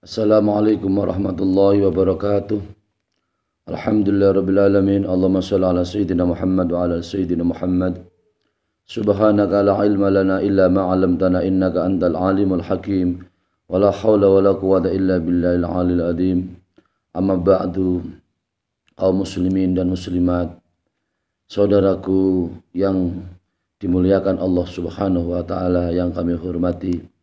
Assalamualaikum warahmatullahi wabarakatuh. Alhamdulillah rabbil alamin. Allahumma shalli ala sayyidina Muhammad wa ala sayyidina Muhammad. Subhanaka la ilma lana illa ma 'allamtana innaka antal alimul hakim. Wa la haula wa quwwata illa billahil alil azim. Amma ba'du. Kaum muslimin dan muslimat, saudaraku yang dimuliakan Allah Subhanahu wa taala yang kami hormati.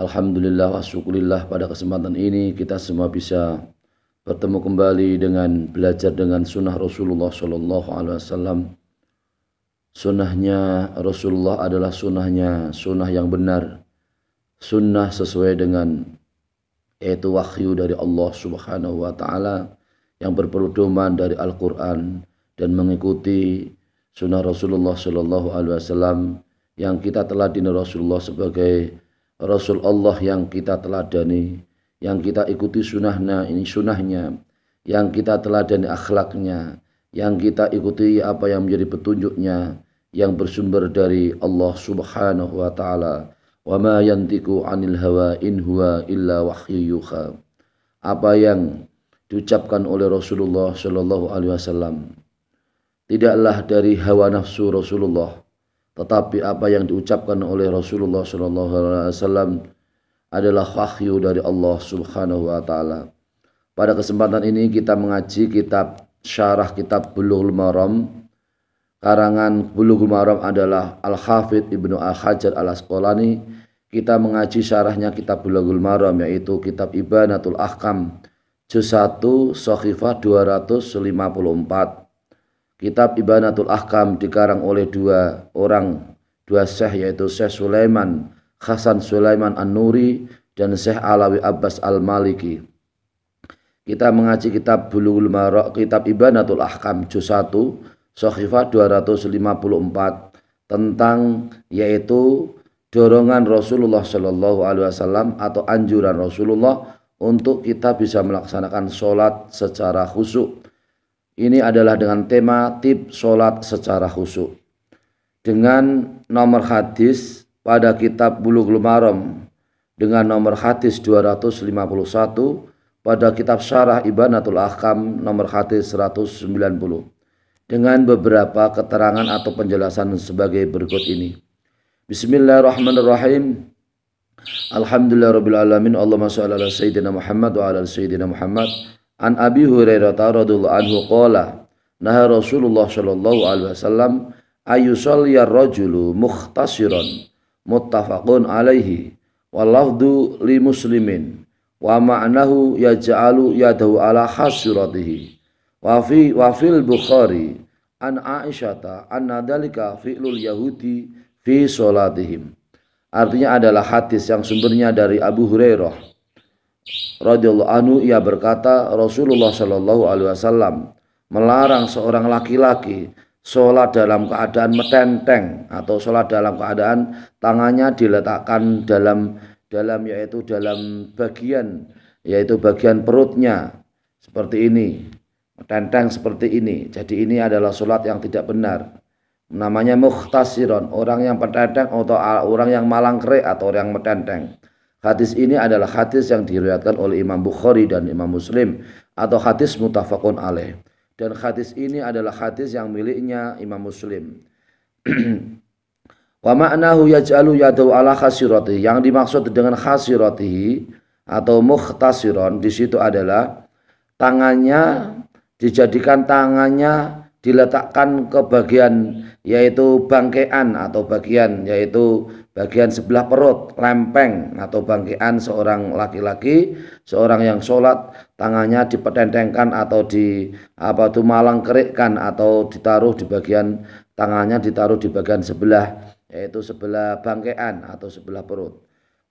Alhamdulillah wa syukurillah pada kesempatan ini kita semua bisa bertemu kembali dengan belajar dengan sunnah Rasulullah Shallallahu Alaihi Wasallam. Sunnahnya Rasulullah adalah sunnahnya sunnah yang benar, sunnah sesuai dengan yaitu wahyu dari Allah Subhanahu Wa Taala yang berperuduman dari Al-Quran dan mengikuti sunnah Rasulullah Shallallahu Alaihi Wasallam yang kita telah dini Rasulullah sebagai Rasul Allah yang kita teladani, yang kita ikuti sunnahnya, ini sunnahnya, yang kita teladani akhlaknya, yang kita ikuti apa yang menjadi petunjuknya, yang bersumber dari Allah Subhanahu wa taala. Wa ma yantiku 'anil hawa in huwa illa wahyu Apa yang diucapkan oleh Rasulullah Shallallahu alaihi wasallam tidaklah dari hawa nafsu Rasulullah tetapi apa yang diucapkan oleh Rasulullah Shallallahu Alaihi Wasallam adalah wahyu dari Allah Subhanahu Wa Taala. Pada kesempatan ini kita mengaji kitab syarah kitab Bulughul Maram. Karangan Bulughul Maram adalah Al Hafidh Ibnu Al Hajar Al Asqalani. Kita mengaji syarahnya kitab Bulughul Maram yaitu kitab Ibanatul Ahkam juz 1 Sohifah 254. Kitab Ibanatul Ahkam dikarang oleh dua orang, dua syekh yaitu Syekh Sulaiman Hasan Sulaiman An-Nuri dan Syekh Alawi Abbas Al-Maliki. Kita mengaji kitab Bulughul Marok, kitab Ibanatul Ahkam juz 1, Sohifah 254 tentang yaitu dorongan Rasulullah Shallallahu Alaihi Wasallam atau anjuran Rasulullah untuk kita bisa melaksanakan sholat secara khusyuk ini adalah dengan tema tip sholat secara khusyuk. Dengan nomor hadis pada kitab Bulughul Maram dengan nomor hadis 251 pada kitab Syarah Ibanatul Ahkam nomor hadis 190 dengan beberapa keterangan atau penjelasan sebagai berikut ini. Bismillahirrahmanirrahim. Alhamdulillahirrahmanirrahim Allahumma shalli ala sayyidina Muhammad wa ala sayyidina Muhammad. An Abi Hurairah radhiyallahu anhu qala Nah Rasulullah sallallahu alaihi wasallam ayusalli rajulu mukhtasiran muttafaqun alaihi walafdu li muslimin wa ma'nahu yaj'alu yadahu ala hasratihi wa fi wa fil bukhari an aisyata anna dalika fi'lul yahudi fi salatihim artinya adalah hadis yang sumbernya dari Abu Hurairah radhiyallahu anhu ia berkata Rasulullah shallallahu alaihi wasallam melarang seorang laki-laki sholat dalam keadaan metenteng atau sholat dalam keadaan tangannya diletakkan dalam dalam yaitu dalam bagian yaitu bagian perutnya seperti ini metenteng seperti ini jadi ini adalah sholat yang tidak benar namanya mukhtasiron orang yang metenteng atau orang yang malang atau orang metenteng Hadis ini adalah hadis yang diriwayatkan oleh Imam Bukhari dan Imam Muslim atau hadis mutafakun alaih. Dan hadis ini adalah hadis yang miliknya Imam Muslim. Wa ma'nahu yaj'alu yadu ala khasirati Yang dimaksud dengan khasirati atau mukhtasiron di situ adalah tangannya dijadikan tangannya diletakkan ke bagian yaitu bangkean atau bagian yaitu bagian sebelah perut, lempeng atau bangkian seorang laki-laki, seorang yang sholat, tangannya dipetentengkan atau di apa itu malang kerikkan atau ditaruh di bagian tangannya ditaruh di bagian sebelah yaitu sebelah bangkian atau sebelah perut.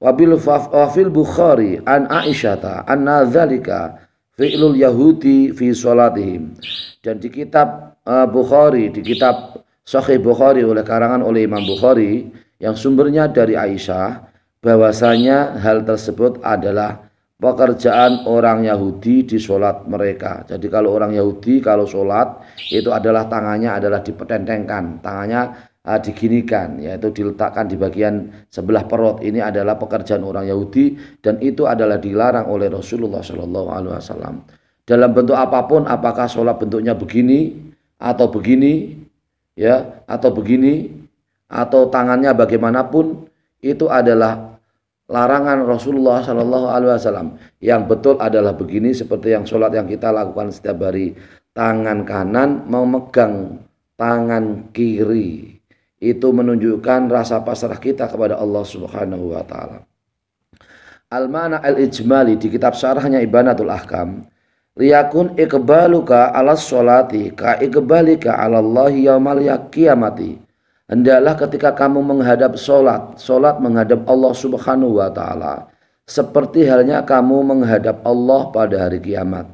Wabil wafil Bukhari an Aisyata an nazalika fi'lul yahudi fi sholatihim. Dan di kitab uh, Bukhari, di kitab Sahih Bukhari oleh karangan oleh Imam Bukhari, yang sumbernya dari Aisyah bahwasanya hal tersebut adalah pekerjaan orang Yahudi di sholat mereka. Jadi kalau orang Yahudi kalau sholat itu adalah tangannya adalah dipetentengkan, tangannya uh, diginikan, yaitu diletakkan di bagian sebelah perut. Ini adalah pekerjaan orang Yahudi dan itu adalah dilarang oleh Rasulullah Shallallahu Alaihi Wasallam. Dalam bentuk apapun, apakah sholat bentuknya begini atau begini, ya atau begini, atau tangannya bagaimanapun itu adalah larangan Rasulullah Shallallahu Alaihi Wasallam yang betul adalah begini seperti yang sholat yang kita lakukan setiap hari tangan kanan memegang tangan kiri itu menunjukkan rasa pasrah kita kepada Allah Subhanahu Wa Taala. al al-Ijmali di kitab syarahnya Ibanatul Ahkam liyakun ikbaluka ala sholati ka ikbalika ala Allah yaumal yakiyamati Hendaklah ketika kamu menghadap sholat, sholat menghadap Allah subhanahu wa ta'ala. Seperti halnya kamu menghadap Allah pada hari kiamat.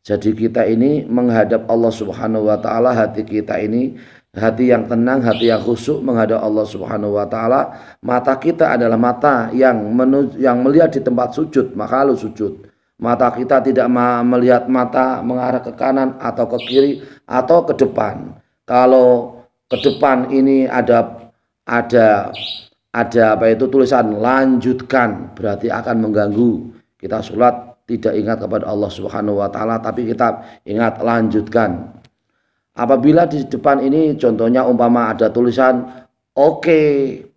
Jadi kita ini menghadap Allah subhanahu wa ta'ala, hati kita ini hati yang tenang, hati yang khusyuk menghadap Allah subhanahu wa ta'ala. Mata kita adalah mata yang, menu, yang melihat di tempat sujud, maka lu sujud mata kita tidak melihat mata mengarah ke kanan atau ke kiri atau ke depan. Kalau ke depan ini ada ada ada apa itu tulisan lanjutkan berarti akan mengganggu kita sholat tidak ingat kepada Allah Subhanahu wa taala tapi kita ingat lanjutkan apabila di depan ini contohnya umpama ada tulisan oke okay,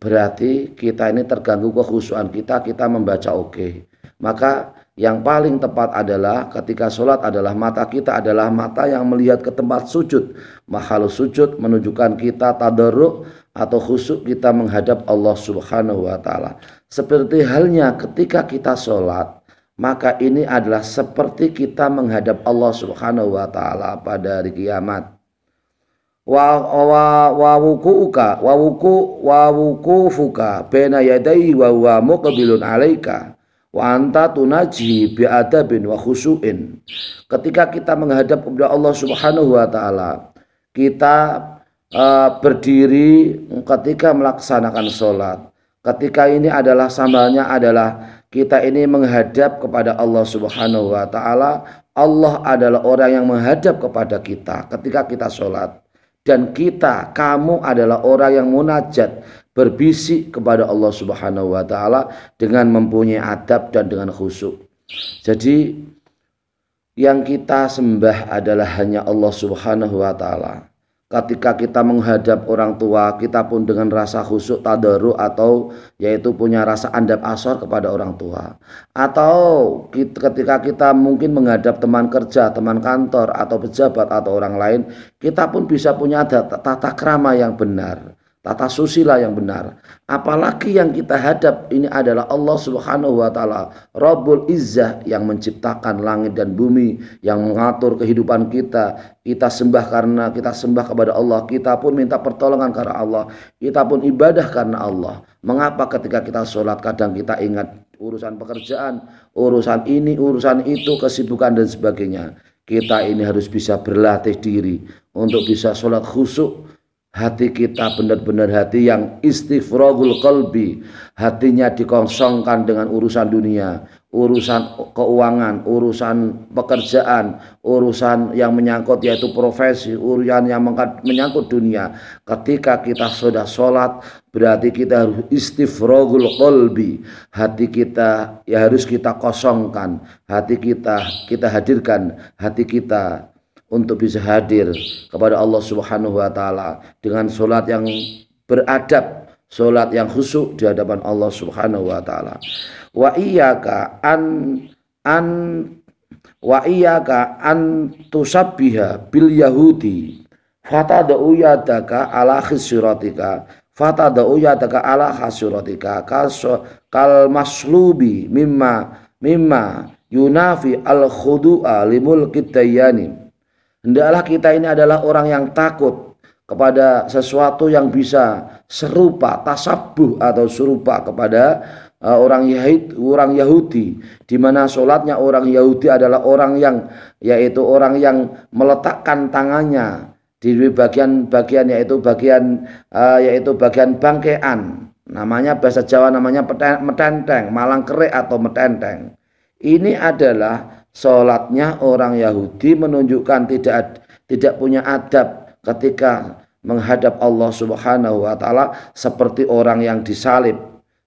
berarti kita ini terganggu kekhusyuan kita kita membaca oke okay. maka yang paling tepat adalah ketika sholat adalah mata kita adalah mata yang melihat ke tempat sujud. Mahal sujud menunjukkan kita tadaruk atau khusuk kita menghadap Allah Subhanahu wa taala. Seperti halnya ketika kita sholat, maka ini adalah seperti kita menghadap Allah Subhanahu wa taala pada hari kiamat. Wa wa wawukuuka wawukufuka baina yadayhi wa huwa alaika wa tunaji bi adabin wa khusuin ketika kita menghadap kepada Allah Subhanahu wa taala kita uh, berdiri ketika melaksanakan sholat ketika ini adalah sambalnya adalah kita ini menghadap kepada Allah Subhanahu wa taala Allah adalah orang yang menghadap kepada kita ketika kita sholat dan kita kamu adalah orang yang munajat berbisik kepada Allah Subhanahu wa taala dengan mempunyai adab dan dengan khusyuk. Jadi yang kita sembah adalah hanya Allah Subhanahu wa taala. Ketika kita menghadap orang tua, kita pun dengan rasa khusyuk tadaru atau yaitu punya rasa andap asor kepada orang tua. Atau ketika kita mungkin menghadap teman kerja, teman kantor atau pejabat atau orang lain, kita pun bisa punya tata krama yang benar Tata susila yang benar. Apalagi yang kita hadap ini adalah Allah Subhanahu wa taala, Rabbul Izzah yang menciptakan langit dan bumi, yang mengatur kehidupan kita. Kita sembah karena kita sembah kepada Allah, kita pun minta pertolongan karena Allah, kita pun ibadah karena Allah. Mengapa ketika kita sholat kadang kita ingat urusan pekerjaan, urusan ini, urusan itu, kesibukan dan sebagainya. Kita ini harus bisa berlatih diri untuk bisa sholat khusyuk, hati kita benar-benar hati yang istifrogul kolbi hatinya dikosongkan dengan urusan dunia urusan keuangan urusan pekerjaan urusan yang menyangkut yaitu profesi urusan yang menyangkut dunia ketika kita sudah sholat berarti kita harus istifrogul kolbi hati kita ya harus kita kosongkan hati kita kita hadirkan hati kita untuk bisa hadir kepada Allah Subhanahu wa taala dengan solat yang beradab, solat yang khusyuk di hadapan Allah Subhanahu wa taala. Wa iyyaka an an wa iyyaka an tusabbiha bil yahudi fatada'u yadaka ala khisratika fatada'u yadaka ala khasratika kal maslubi mimma mimma yunafi al khudu'a limul dayyanin Hendaklah kita ini adalah orang yang takut kepada sesuatu yang bisa serupa tasabuh atau serupa kepada eh, orang Yahudi, orang Yahudi di mana sholatnya orang Yahudi adalah orang yang yaitu orang yang meletakkan tangannya di bagian-bagian yaitu bagian uh, yaitu bagian bangkean namanya bahasa Jawa namanya metenteng malang kerik atau metenteng ini adalah Sholatnya orang Yahudi menunjukkan tidak tidak punya adab ketika menghadap Allah Subhanahu wa taala seperti orang yang disalib,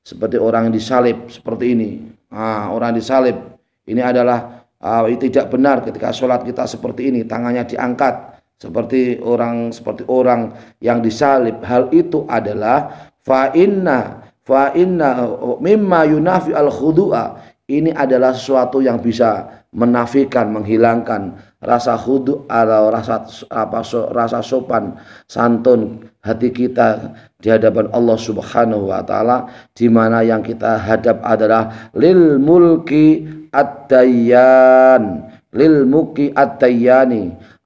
seperti orang yang disalib seperti ini. Ah, orang disalib ini adalah uh, tidak benar ketika sholat kita seperti ini, tangannya diangkat seperti orang seperti orang yang disalib. Hal itu adalah fa inna fa inna mimma yunafi al khudu'a ini adalah sesuatu yang bisa menafikan, menghilangkan rasa khudu atau rasa apa so, rasa sopan santun hati kita di hadapan Allah Subhanahu wa taala di mana yang kita hadap adalah lil mulki ad-dayyan lil mulki ad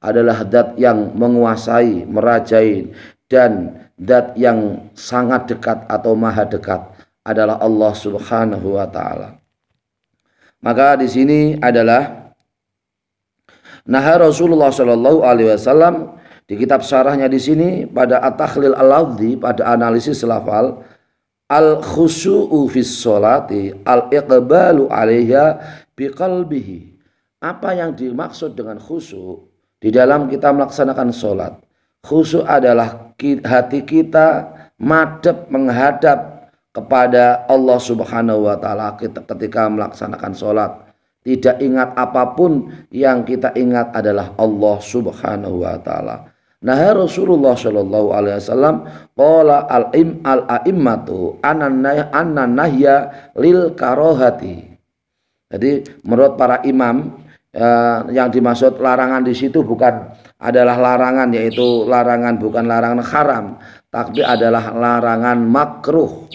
adalah zat yang menguasai, merajai dan zat yang sangat dekat atau maha dekat adalah Allah Subhanahu wa taala. Maka di sini adalah nah Rasulullah Shallallahu Alaihi Wasallam di kitab syarahnya di sini pada at-takhlil al pada analisis lafal al khusu'u fis sholati al iqbalu 'alaiha biqalbihi. Apa yang dimaksud dengan khusu di dalam kita melaksanakan sholat? khusu adalah hati kita madep menghadap kepada Allah Subhanahu wa taala ketika melaksanakan sholat. Tidak ingat apapun yang kita ingat adalah Allah Subhanahu wa taala. Nah Rasulullah Shallallahu Alaihi Wasallam pola al im al aimmatu anan nahya lil karohati. Jadi menurut para imam eh, yang dimaksud larangan di situ bukan adalah larangan yaitu larangan bukan larangan haram tapi adalah larangan makruh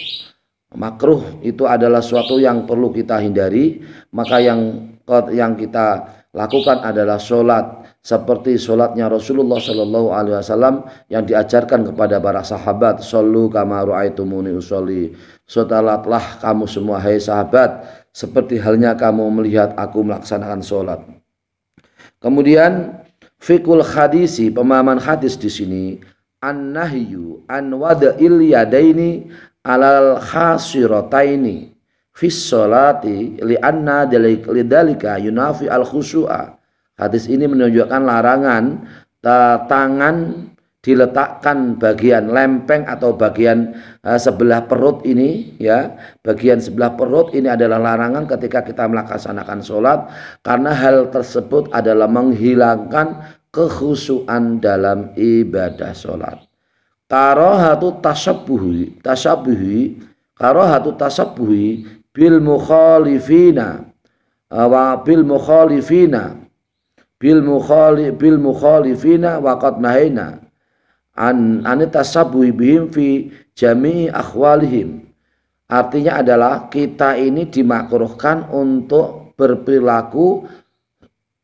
makruh itu adalah suatu yang perlu kita hindari maka yang yang kita lakukan adalah sholat seperti sholatnya Rasulullah Shallallahu Alaihi Wasallam yang diajarkan kepada para sahabat solu kamaru aitumuni usoli sholatlah kamu semua hai sahabat seperti halnya kamu melihat aku melaksanakan sholat kemudian fikul hadisi pemahaman hadis di sini an nahyu an wada'il yadaini alal khasirataini fis sholati li'anna lidalika yunafi al khusua Hadis ini menunjukkan larangan eh, tangan diletakkan bagian lempeng atau bagian uh, sebelah perut ini ya bagian sebelah perut ini adalah larangan ketika kita melaksanakan sholat karena hal tersebut adalah menghilangkan kehusuan dalam ibadah sholat tasabuhi, tasabbuhi tasabbuhi karahatu tasabbuhi bil mukhalifina wa bil mukhalifina bil mukhali bil mukhalifina wa qad nahaina an tasabuhi bihim fi jami'i akhwalihim artinya adalah kita ini dimakruhkan untuk berperilaku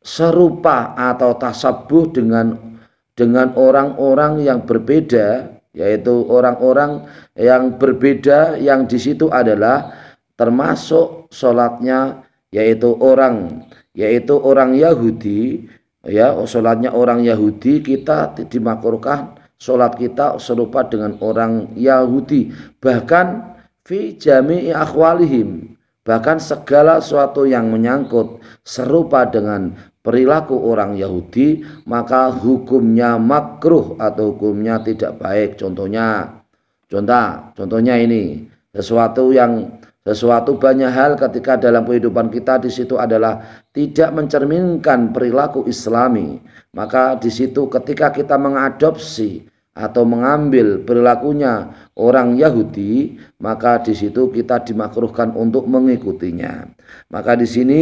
serupa atau tasabuh dengan dengan orang-orang yang berbeda yaitu orang-orang yang berbeda yang di situ adalah termasuk sholatnya yaitu orang yaitu orang Yahudi ya sholatnya orang Yahudi kita dimakruhkan sholat kita serupa dengan orang Yahudi bahkan fi jami'i akhwalihim bahkan segala sesuatu yang menyangkut serupa dengan perilaku orang Yahudi, maka hukumnya makruh atau hukumnya tidak baik. Contohnya, contoh, contohnya ini sesuatu yang sesuatu banyak hal ketika dalam kehidupan kita di situ adalah tidak mencerminkan perilaku Islami. Maka di situ ketika kita mengadopsi atau mengambil perilakunya orang Yahudi, maka di situ kita dimakruhkan untuk mengikutinya. Maka di sini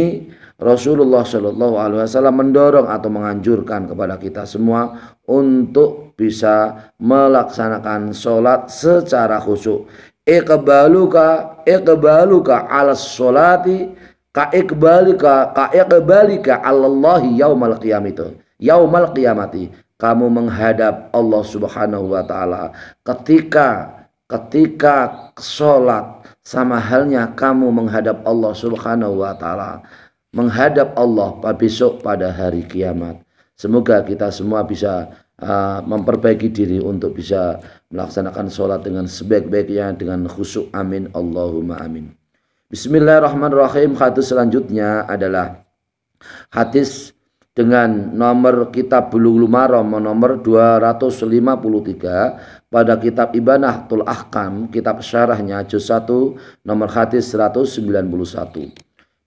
Rasulullah Shallallahu Alaihi Wasallam mendorong atau menganjurkan kepada kita semua untuk bisa melaksanakan sholat secara khusyuk. Ikbaluka, ikbaluka ala sholati, ka ikbalika, ka ikbalika allahi yaumal qiyamitu. Yaumal qiyamati. Kamu menghadap Allah Subhanahu wa taala ketika ketika sholat sama halnya kamu menghadap Allah Subhanahu wa taala menghadap Allah besok pada hari kiamat. Semoga kita semua bisa uh, memperbaiki diri untuk bisa melaksanakan sholat dengan sebaik-baiknya dengan khusyuk. Amin. Allahumma amin. Bismillahirrahmanirrahim. Hadis selanjutnya adalah hadis dengan nomor kitab Bulughul Maram nomor 253 pada kitab ibanah tul Ahkam kitab syarahnya juz 1 nomor hadis 191.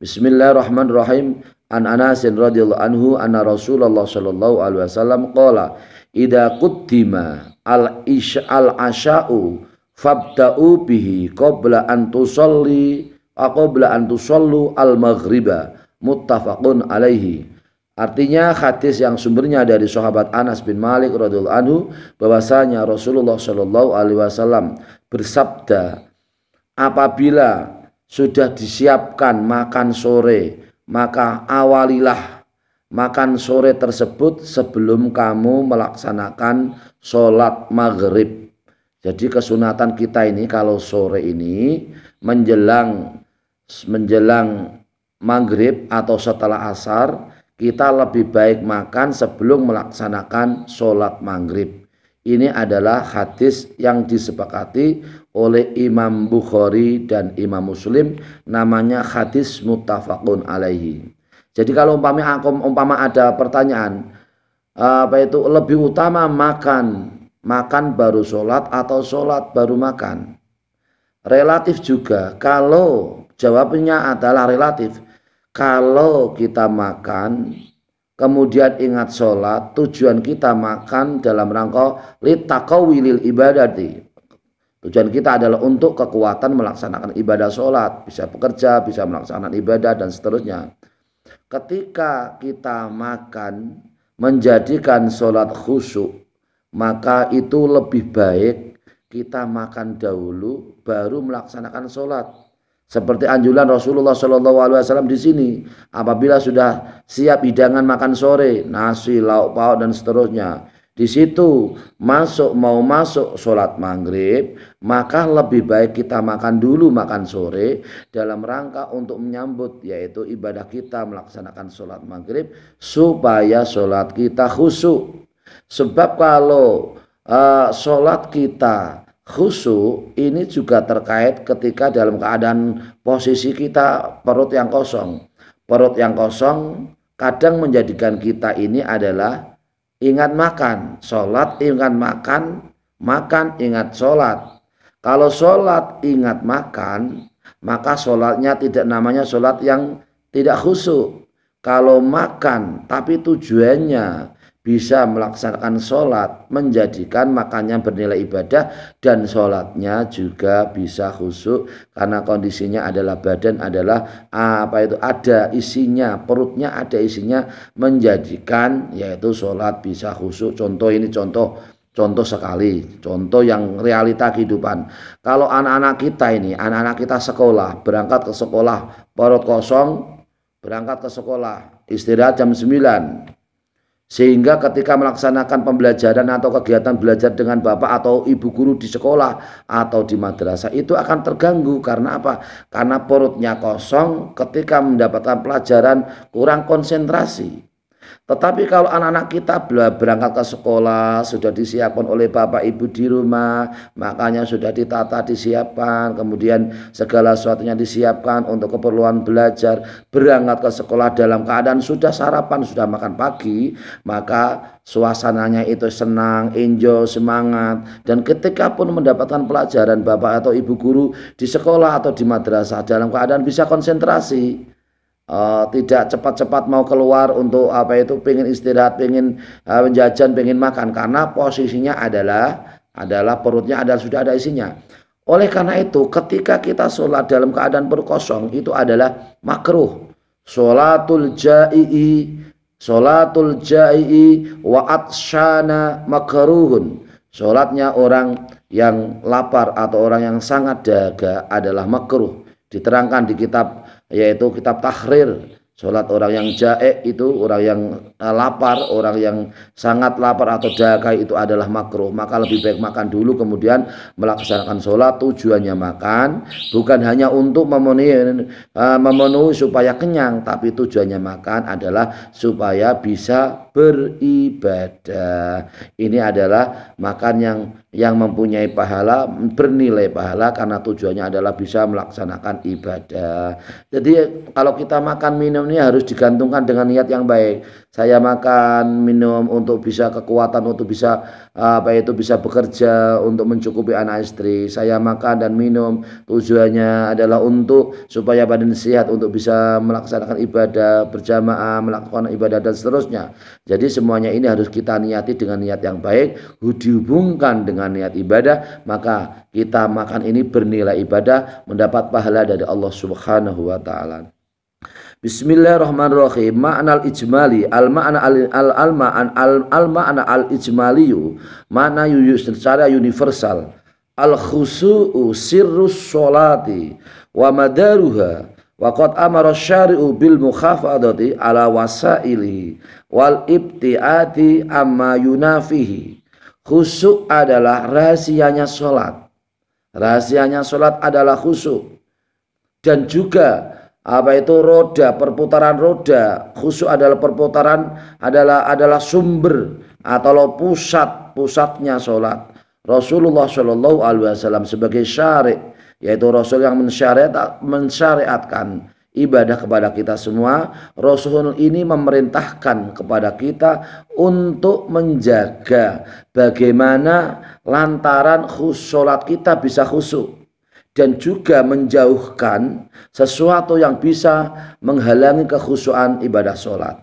Bismillahirrahmanirrahim. An Anas radhiyallahu anhu anna Rasulullah sallallahu alaihi wasallam qala idza quddima al isya al asya'u fabda'u bihi qabla an tusalli qabla an tusallu al maghriba muttafaqun alaihi Artinya hadis yang sumbernya dari sahabat Anas bin Malik radhiyallahu anhu bahwasanya Rasulullah shallallahu alaihi wasallam bersabda apabila sudah disiapkan makan sore, maka awalilah makan sore tersebut sebelum kamu melaksanakan sholat maghrib. Jadi kesunatan kita ini kalau sore ini menjelang menjelang maghrib atau setelah asar kita lebih baik makan sebelum melaksanakan sholat maghrib. Ini adalah hadis yang disepakati oleh Imam Bukhari dan Imam Muslim namanya hadis muttafaqun alaihi. Jadi kalau umpama umpama ada pertanyaan apa itu lebih utama makan makan baru sholat atau sholat baru makan relatif juga kalau jawabnya adalah relatif kalau kita makan kemudian ingat sholat tujuan kita makan dalam rangka litakawilil ibadati Tujuan kita adalah untuk kekuatan melaksanakan ibadah sholat, bisa bekerja, bisa melaksanakan ibadah, dan seterusnya. Ketika kita makan, menjadikan sholat khusyuk, maka itu lebih baik kita makan dahulu, baru melaksanakan sholat. Seperti anjuran Rasulullah saw di sini, apabila sudah siap hidangan makan sore, nasi, lauk pauk dan seterusnya, di situ masuk mau masuk sholat maghrib, maka lebih baik kita makan dulu makan sore dalam rangka untuk menyambut yaitu ibadah kita melaksanakan sholat maghrib supaya sholat kita khusyuk. Sebab kalau uh, sholat kita khusyuk ini juga terkait ketika dalam keadaan posisi kita perut yang kosong. Perut yang kosong kadang menjadikan kita ini adalah ingat makan, sholat ingat makan, makan ingat sholat. Kalau sholat ingat makan, maka sholatnya tidak namanya sholat yang tidak khusyuk. Kalau makan tapi tujuannya bisa melaksanakan sholat menjadikan makannya bernilai ibadah dan sholatnya juga bisa khusyuk karena kondisinya adalah badan adalah apa itu ada isinya perutnya ada isinya menjadikan yaitu sholat bisa khusyuk contoh ini contoh contoh sekali contoh yang realita kehidupan kalau anak-anak kita ini anak-anak kita sekolah berangkat ke sekolah perut kosong berangkat ke sekolah istirahat jam 9 sehingga ketika melaksanakan pembelajaran atau kegiatan belajar dengan bapak atau ibu guru di sekolah atau di madrasah itu akan terganggu karena apa? Karena perutnya kosong ketika mendapatkan pelajaran kurang konsentrasi. Tetapi kalau anak-anak kita berangkat ke sekolah, sudah disiapkan oleh bapak ibu di rumah, makanya sudah ditata, disiapkan, kemudian segala sesuatunya disiapkan untuk keperluan belajar, berangkat ke sekolah dalam keadaan sudah sarapan, sudah makan pagi, maka suasananya itu senang, enjoy, semangat. Dan ketika pun mendapatkan pelajaran bapak atau ibu guru di sekolah atau di madrasah dalam keadaan bisa konsentrasi uh, tidak cepat-cepat mau keluar untuk apa itu pengen istirahat pengen uh, eh, menjajan pengen makan karena posisinya adalah adalah perutnya ada sudah ada isinya oleh karena itu ketika kita sholat dalam keadaan berkosong itu adalah makruh sholatul jai'i sholatul jai'i wa atshana makruhun sholatnya orang yang lapar atau orang yang sangat dahaga adalah makruh diterangkan di kitab yaitu kitab tahrir Sholat orang yang jae itu orang yang eh, lapar, orang yang sangat lapar atau jaga itu adalah makruh. Maka lebih baik makan dulu kemudian melaksanakan sholat. Tujuannya makan bukan hanya untuk memenuhi, eh, memenuhi supaya kenyang, tapi tujuannya makan adalah supaya bisa beribadah. Ini adalah makan yang yang mempunyai pahala bernilai pahala karena tujuannya adalah bisa melaksanakan ibadah. Jadi kalau kita makan minum ini harus digantungkan dengan niat yang baik. Saya makan minum untuk bisa kekuatan untuk bisa apa itu bisa bekerja untuk mencukupi anak istri. Saya makan dan minum tujuannya adalah untuk supaya badan sehat untuk bisa melaksanakan ibadah berjamaah, melakukan ibadah dan seterusnya. Jadi semuanya ini harus kita niati dengan niat yang baik, dihubungkan dengan niat ibadah, maka kita makan ini bernilai ibadah, mendapat pahala dari Allah Subhanahu wa taala. Bismillahirrahmanirrahim. Ma'nal ijmali al ma'na al al al ma'an al al ma'na al ijmaliyu yuyu secara universal. Al khusu'u sirrus sholati wa madaruha Waqad amara syari'u bil mukhafadati ala wasailihi wal ibtiati amma yunafihi. Khusuk adalah rahasianya sholat. Rahasianya sholat adalah khusuk. Dan juga apa itu roda perputaran roda khusuk adalah perputaran adalah adalah sumber atau pusat pusatnya sholat Rasulullah Shallallahu Alaihi Wasallam sebagai syari' yaitu Rasul yang mensyariat, mensyariatkan ibadah kepada kita semua. Rasul ini memerintahkan kepada kita untuk menjaga bagaimana lantaran sholat kita bisa khusyuk dan juga menjauhkan sesuatu yang bisa menghalangi kekhusyuan ibadah sholat.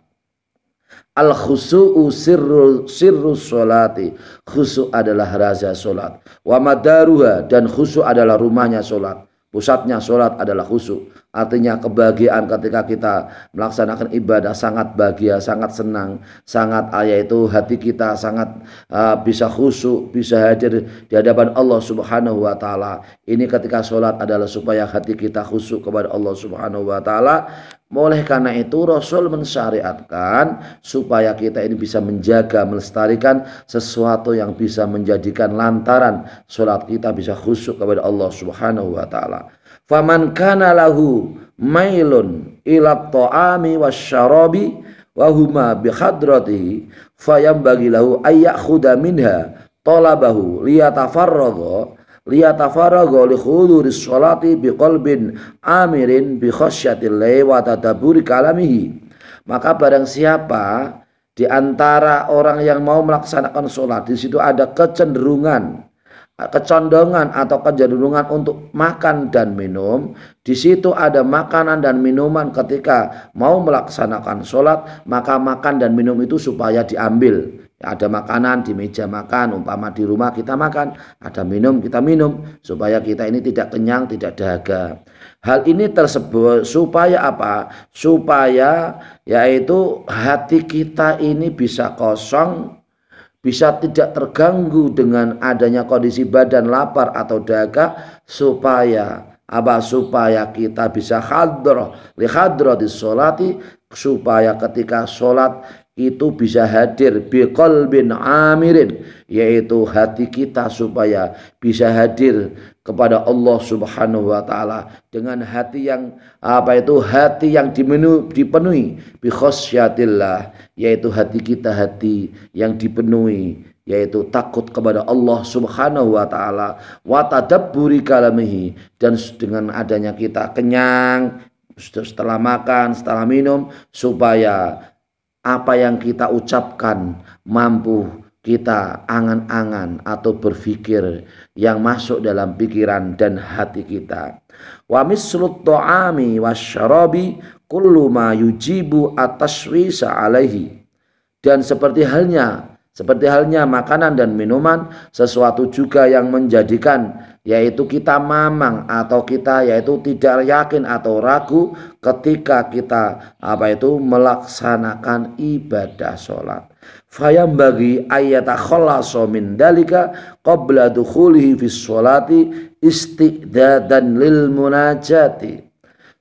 Al khusu'u sirru sirru solati. Khusu' adalah rahasia solat. Wa madaruha dan khusu' adalah rumahnya solat. Pusatnya solat adalah khusu' Artinya kebahagiaan ketika kita melaksanakan ibadah sangat bahagia, sangat senang, sangat ayah itu hati kita sangat uh, bisa khusyuk, bisa hadir di hadapan Allah Subhanahu wa taala. Ini ketika sholat adalah supaya hati kita khusyuk kepada Allah Subhanahu wa taala. Oleh karena itu Rasul mensyariatkan supaya kita ini bisa menjaga, melestarikan sesuatu yang bisa menjadikan lantaran sholat kita bisa khusyuk kepada Allah Subhanahu wa taala faman kana lahu mailun ila ta'ami wasyarabi wa huma bi hadratihi bagi lahu ayyakhudha minha talabahu liyatafarraga liyatafarraga li khuduris sholati bi qalbin amirin bi khasyatillahi wa tadabburi kalamihi maka barang siapa di antara orang yang mau melaksanakan sholat di situ ada kecenderungan kecondongan atau kecenderungan untuk makan dan minum. Di situ ada makanan dan minuman ketika mau melaksanakan sholat, maka makan dan minum itu supaya diambil. Ada makanan di meja makan, umpama di rumah kita makan, ada minum kita minum, supaya kita ini tidak kenyang, tidak dahaga. Hal ini tersebut supaya apa? Supaya yaitu hati kita ini bisa kosong bisa tidak terganggu dengan adanya kondisi badan lapar atau dahaga supaya apa supaya kita bisa hadroh li di solati supaya ketika sholat itu bisa hadir biqal bin amirin yaitu hati kita supaya bisa hadir kepada Allah Subhanahu wa taala dengan hati yang apa itu hati yang dimenu, dipenuhi bi khasyatillah yaitu hati kita hati yang dipenuhi yaitu takut kepada Allah Subhanahu wa taala wa tadabburi kalamihi dan dengan adanya kita kenyang setelah makan, setelah minum supaya apa yang kita ucapkan mampu kita angan-angan atau berpikir yang masuk dalam pikiran dan hati kita. Wa mislut ta'ami wasyarabi kullu ma yujibu atashwisa alaihi. Dan seperti halnya seperti halnya makanan dan minuman, sesuatu juga yang menjadikan yaitu kita mamang atau kita yaitu tidak yakin atau ragu ketika kita apa itu melaksanakan ibadah sholat. Fayam bagi akhlaso min dalika qabla dukhulihi fis sholati istiqdadan lil munajati.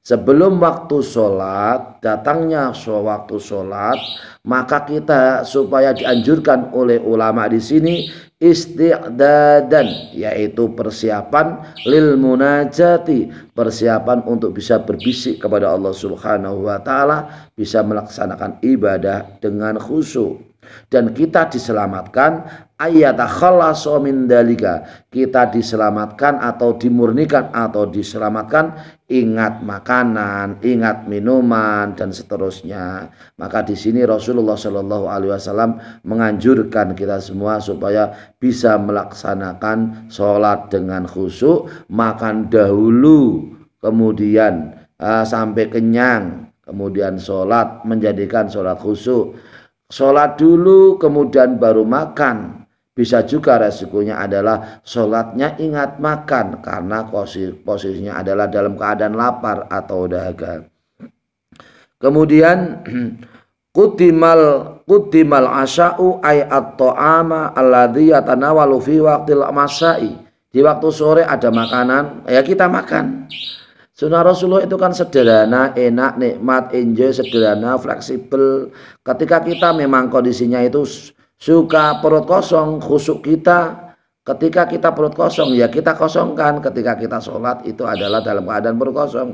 Sebelum waktu sholat, datangnya waktu sholat, maka kita supaya dianjurkan oleh ulama di sini istiqdadan, yaitu persiapan lil munajati, persiapan untuk bisa berbisik kepada Allah Subhanahu wa taala, bisa melaksanakan ibadah dengan khusyuk. Dan kita diselamatkan Ayat khalaso min dalika kita diselamatkan atau dimurnikan atau diselamatkan ingat makanan, ingat minuman dan seterusnya. Maka di sini Rasulullah Shallallahu alaihi wasallam menganjurkan kita semua supaya bisa melaksanakan sholat dengan khusyuk, makan dahulu, kemudian uh, sampai kenyang, kemudian sholat menjadikan sholat khusyuk. Sholat dulu, kemudian baru makan bisa juga resikonya adalah sholatnya ingat makan karena posisinya adalah dalam keadaan lapar atau dahaga. Kemudian kutimal kutimal asya'u ay atau ama aladhi yatanawalu fi waktil masai. Di waktu sore ada makanan, ya kita makan. Sunnah Rasulullah itu kan sederhana, enak, nikmat, enjoy, sederhana, fleksibel. Ketika kita memang kondisinya itu suka perut kosong khusuk kita ketika kita perut kosong ya kita kosongkan ketika kita sholat itu adalah dalam keadaan perut kosong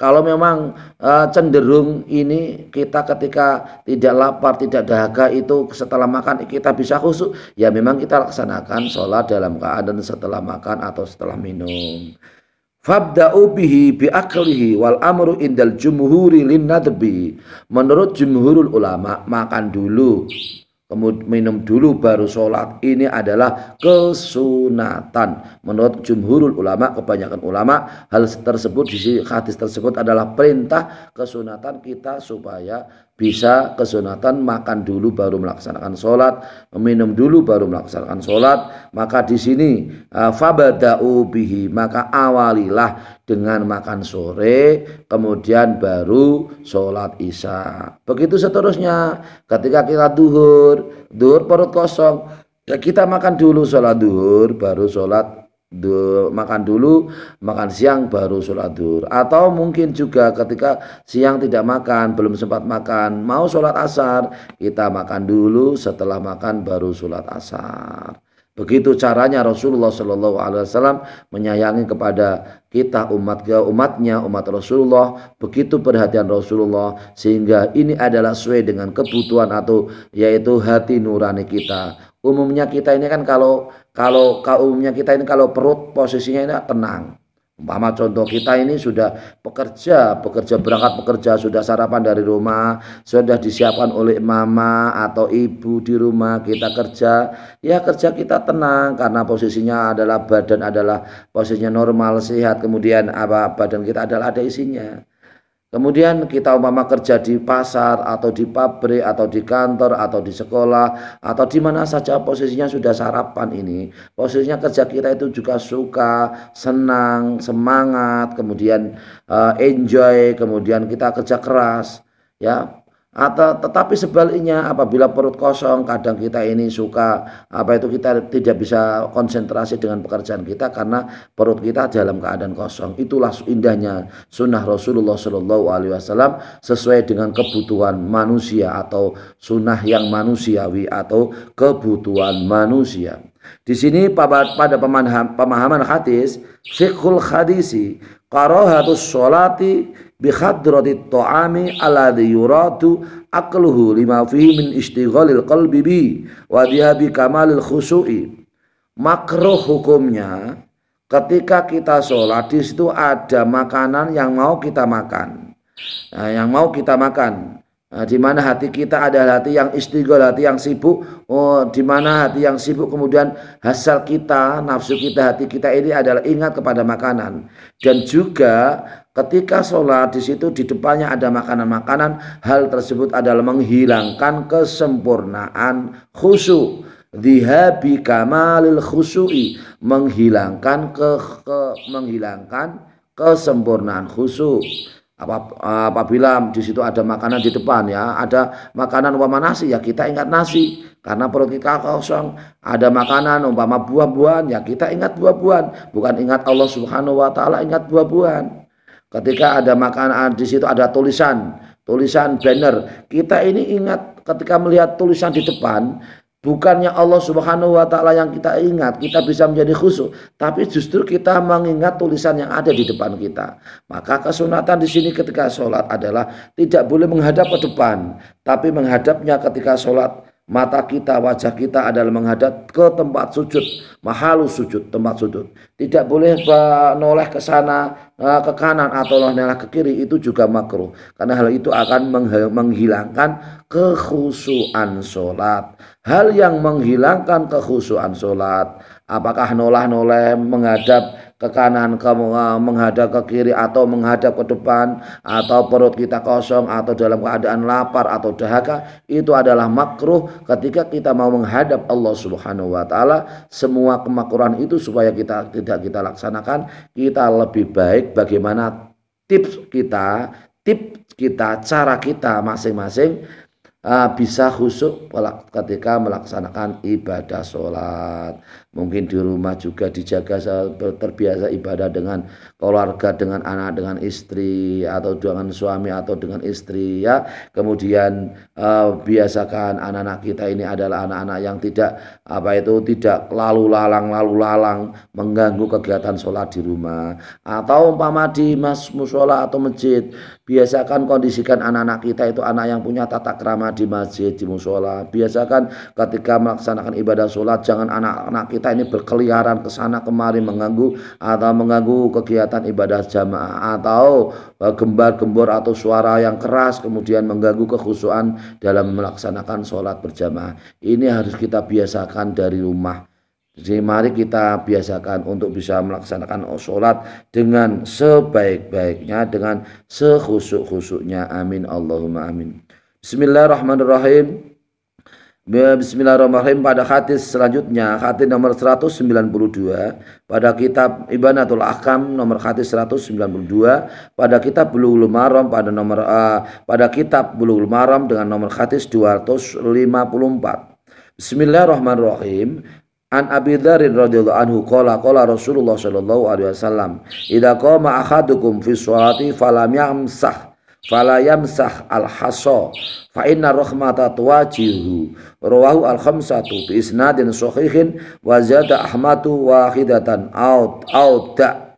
kalau memang e, cenderung ini kita ketika tidak lapar tidak dahaga itu setelah makan kita bisa khusuk ya memang kita laksanakan sholat dalam keadaan setelah makan atau setelah minum Fabda'u bihi bi'aklihi wal amru indal jumhuri lin Menurut jumhurul ulama makan dulu minum dulu baru sholat ini adalah kesunatan menurut jumhurul ulama kebanyakan ulama hal tersebut di hadis tersebut adalah perintah kesunatan kita supaya bisa kesunatan makan dulu baru melaksanakan sholat minum dulu baru melaksanakan sholat maka di sini eh, fabadau bihi maka awalilah dengan makan sore kemudian baru sholat isya begitu seterusnya ketika kita duhur duhur perut kosong ya kita makan dulu sholat duhur baru sholat Du, makan dulu, makan siang baru sholat duhur. Atau mungkin juga ketika siang tidak makan, belum sempat makan, mau sholat asar, kita makan dulu, setelah makan baru sholat asar. Begitu caranya Rasulullah Shallallahu Alaihi Wasallam menyayangi kepada kita umat ke umatnya umat Rasulullah begitu perhatian Rasulullah sehingga ini adalah sesuai dengan kebutuhan atau yaitu hati nurani kita umumnya kita ini kan kalau kalau kalau umumnya kita ini kalau perut posisinya ini tenang umpama contoh kita ini sudah pekerja pekerja berangkat pekerja sudah sarapan dari rumah sudah disiapkan oleh mama atau ibu di rumah kita kerja ya kerja kita tenang karena posisinya adalah badan adalah posisinya normal sehat kemudian apa badan kita adalah ada isinya Kemudian kita umpama kerja di pasar atau di pabrik atau di kantor atau di sekolah atau di mana saja posisinya sudah sarapan ini. Posisinya kerja kita itu juga suka, senang, semangat, kemudian uh, enjoy, kemudian kita kerja keras ya atau tetapi sebaliknya apabila perut kosong kadang kita ini suka apa itu kita tidak bisa konsentrasi dengan pekerjaan kita karena perut kita dalam keadaan kosong itulah indahnya sunnah Rasulullah Shallallahu Alaihi Wasallam sesuai dengan kebutuhan manusia atau sunnah yang manusiawi atau kebutuhan manusia di sini pada pemahaman hadis, fikhul hadisi, karohatus sholati bihadrati ta'ami ala yuratu akluhu lima fihi min istighalil qalbi bi wa dihabi kamalil khusu'i. Makruh hukumnya ketika kita sholat di situ ada makanan yang mau kita makan. Nah, yang mau kita makan Nah, di mana hati kita ada hati yang istighol, hati yang sibuk. Oh, di mana hati yang sibuk kemudian hasil kita, nafsu kita, hati kita ini adalah ingat kepada makanan. Dan juga ketika sholat di situ di depannya ada makanan-makanan, hal tersebut adalah menghilangkan kesempurnaan khusyuk. Dihabi kamalil khusui, menghilangkan ke, ke menghilangkan kesempurnaan khusyuk apabila di situ ada makanan di depan ya ada makanan umpama nasi ya kita ingat nasi karena perut kita kosong ada makanan umpama buah-buahan ya kita ingat buah-buahan bukan ingat Allah Subhanahu wa taala ingat buah-buahan ketika ada makanan ah, di situ ada tulisan tulisan banner kita ini ingat ketika melihat tulisan di depan Bukannya Allah Subhanahu wa taala yang kita ingat, kita bisa menjadi khusus, tapi justru kita mengingat tulisan yang ada di depan kita. Maka kesunatan di sini ketika sholat adalah tidak boleh menghadap ke depan, tapi menghadapnya ketika sholat mata kita, wajah kita adalah menghadap ke tempat sujud, mahalu sujud, tempat sujud. Tidak boleh menoleh ke sana, eh, ke kanan atau menoleh ke kiri itu juga makruh. Karena hal itu akan menghilangkan kekhusuan sholat. Hal yang menghilangkan kekhusuan sholat, apakah nolah-noleh menghadap ke kanan kamu menghadap ke kiri atau menghadap ke depan atau perut kita kosong atau dalam keadaan lapar atau dahaga itu adalah makruh ketika kita mau menghadap Allah Subhanahu wa taala semua kemakruhan itu supaya kita tidak kita laksanakan kita lebih baik bagaimana tips kita tips kita cara kita masing-masing uh, bisa khusuk ketika melaksanakan ibadah sholat. Mungkin di rumah juga dijaga terbiasa ibadah dengan keluarga, dengan anak, dengan istri, atau dengan suami, atau dengan istri. ya Kemudian uh, biasakan anak-anak kita ini adalah anak-anak yang tidak apa itu tidak lalu lalang lalu lalang mengganggu kegiatan sholat di rumah atau umpama di mas musola atau masjid biasakan kondisikan anak-anak kita itu anak yang punya tata kerama jamaah di masjid, di musola. Biasakan ketika melaksanakan ibadah sholat, jangan anak-anak kita ini berkeliaran ke sana kemari mengganggu atau mengganggu kegiatan ibadah jamaah atau e, gembar-gembor atau suara yang keras kemudian mengganggu kekhusuan dalam melaksanakan sholat berjamaah. Ini harus kita biasakan dari rumah. Jadi mari kita biasakan untuk bisa melaksanakan sholat dengan sebaik-baiknya, dengan sekhusuk khusuknya Amin. Allahumma amin. Bismillahirrahmanirrahim. Bismillahirrahmanirrahim pada hadis selanjutnya hadis nomor 192 pada kitab Ibanatul Akam nomor hadis 192 pada kitab Bulughul Maram pada nomor uh, pada kitab Bulughul Maram dengan nomor hadis 254 Bismillahirrahmanirrahim An Abi Dzarin radhiyallahu anhu qala qala Rasulullah sallallahu alaihi wasallam idza qama ahadukum fi sholati falam yamsah fala yamsah al haso fa inna rahmata tuwajihu rawahu al khamsatu bi isnadin sahihin wa zada ahmadu wahidatan aut auta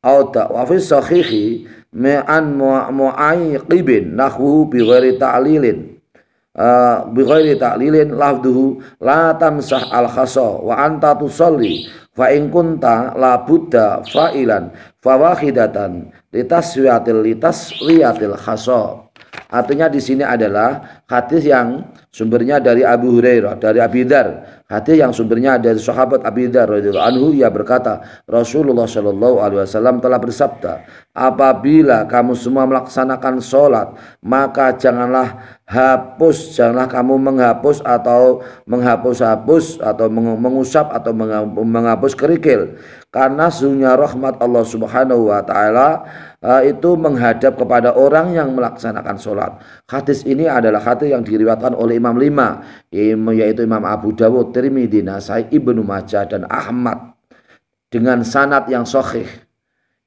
auta wa fi sahihi ma'an mu'aiqibin nahwu bi ghairi ta'lilin Uh, ah, bi ghairi ta'lilin lafduhu la tamsah al khaso, wa anta tusalli fa in kunta la buddha fa'ilan fa wahidatan litas wiatil litas riatil khaso. artinya di sini adalah hadis yang sumbernya dari Abu Hurairah dari Abi Dar hadis yang sumbernya dari sahabat Abi Dar radhiyallahu anhu ia berkata Rasulullah shallallahu alaihi wasallam telah bersabda apabila kamu semua melaksanakan sholat maka janganlah hapus janganlah kamu menghapus atau menghapus-hapus atau mengusap atau menghapus kerikil karena sesungguhnya rahmat Allah Subhanahu wa taala eh, itu menghadap kepada orang yang melaksanakan sholat. Hadis ini adalah hadis yang diriwayatkan oleh Imam lima yaitu Imam Abu Dawud, Tirmidzi, Nasai, Ibnu Majah dan Ahmad dengan sanat yang sohih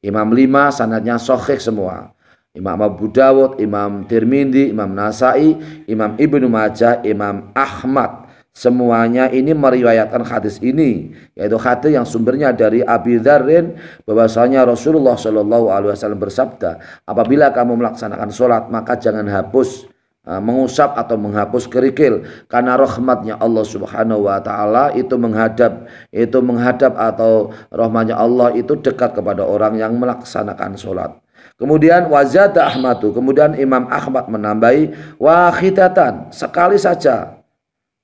Imam lima sanatnya sohih semua. Imam Abu Dawud, Imam Tirmidzi, Imam Nasai, Imam Ibnu Majah, Imam Ahmad. Semuanya ini meriwayatkan hadis ini, yaitu hadis yang sumbernya dari Abi Dharrin bahwasanya Rasulullah Shallallahu alaihi wasallam bersabda, "Apabila kamu melaksanakan sholat maka jangan hapus e, mengusap atau menghapus kerikil karena rahmatnya Allah Subhanahu wa taala itu menghadap itu menghadap atau rahmatnya Allah itu dekat kepada orang yang melaksanakan sholat Kemudian wazada Ahmadu, kemudian Imam Ahmad menambahi wahidatan sekali saja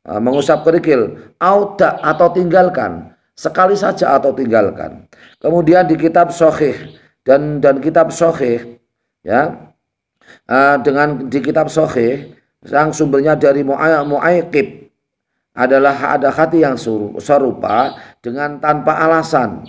uh, mengusap kerikil, auda atau tinggalkan, sekali saja atau tinggalkan. Kemudian di kitab Sohih dan dan kitab Sohih ya uh, dengan di kitab Sohih yang sumbernya dari Mu'aykib adalah ada hati yang serupa dengan tanpa alasan.